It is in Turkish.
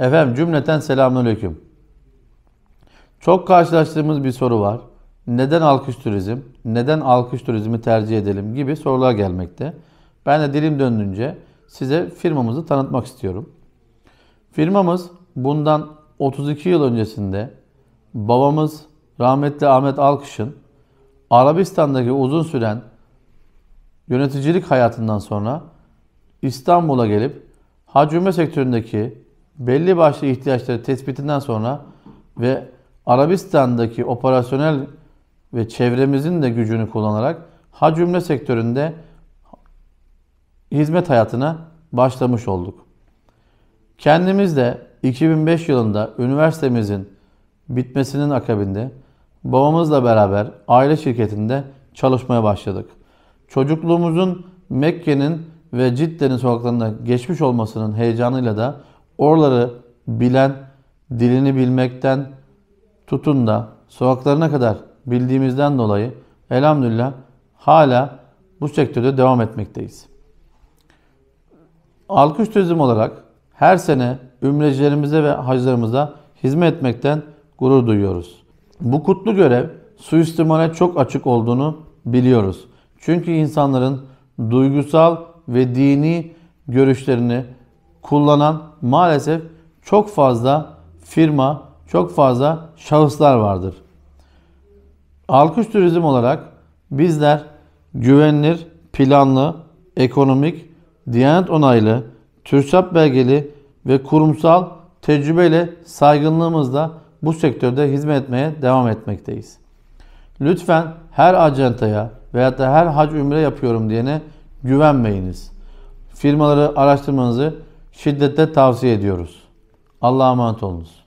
Efendim cümleten selamünaleyküm. Çok karşılaştığımız bir soru var. Neden alkış turizm, neden alkış turizmi tercih edelim gibi sorular gelmekte. Ben de dilim döndüğünce size firmamızı tanıtmak istiyorum. Firmamız bundan 32 yıl öncesinde babamız rahmetli Ahmet Alkış'ın Arabistan'daki uzun süren yöneticilik hayatından sonra İstanbul'a gelip hac sektöründeki belli başlı ihtiyaçları tespitinden sonra ve Arabistan'daki operasyonel ve çevremizin de gücünü kullanarak hac ümre sektöründe hizmet hayatına başlamış olduk. Kendimiz de 2005 yılında üniversitemizin bitmesinin akabinde babamızla beraber aile şirketinde çalışmaya başladık. Çocukluğumuzun Mekke'nin ve Cidde'nin sokaklarında geçmiş olmasının heyecanıyla da Oraları bilen, dilini bilmekten tutun da sokaklarına kadar bildiğimizden dolayı elhamdülillah hala bu sektörde devam etmekteyiz. Alkış turizm olarak her sene ümrecilerimize ve hacılarımıza hizmet etmekten gurur duyuyoruz. Bu kutlu görev suistimale çok açık olduğunu biliyoruz. Çünkü insanların duygusal ve dini görüşlerini kullanan maalesef çok fazla firma, çok fazla şahıslar vardır. Alkış turizm olarak bizler güvenilir, planlı, ekonomik, Diyanet onaylı, TÜRSAP belgeli ve kurumsal tecrübeyle saygınlığımızla bu sektörde hizmet etmeye devam etmekteyiz. Lütfen her acentaya veyahut da her hac ümre yapıyorum diyene güvenmeyiniz. Firmaları araştırmanızı şiddetle tavsiye ediyoruz. Allah'a emanet olunuz.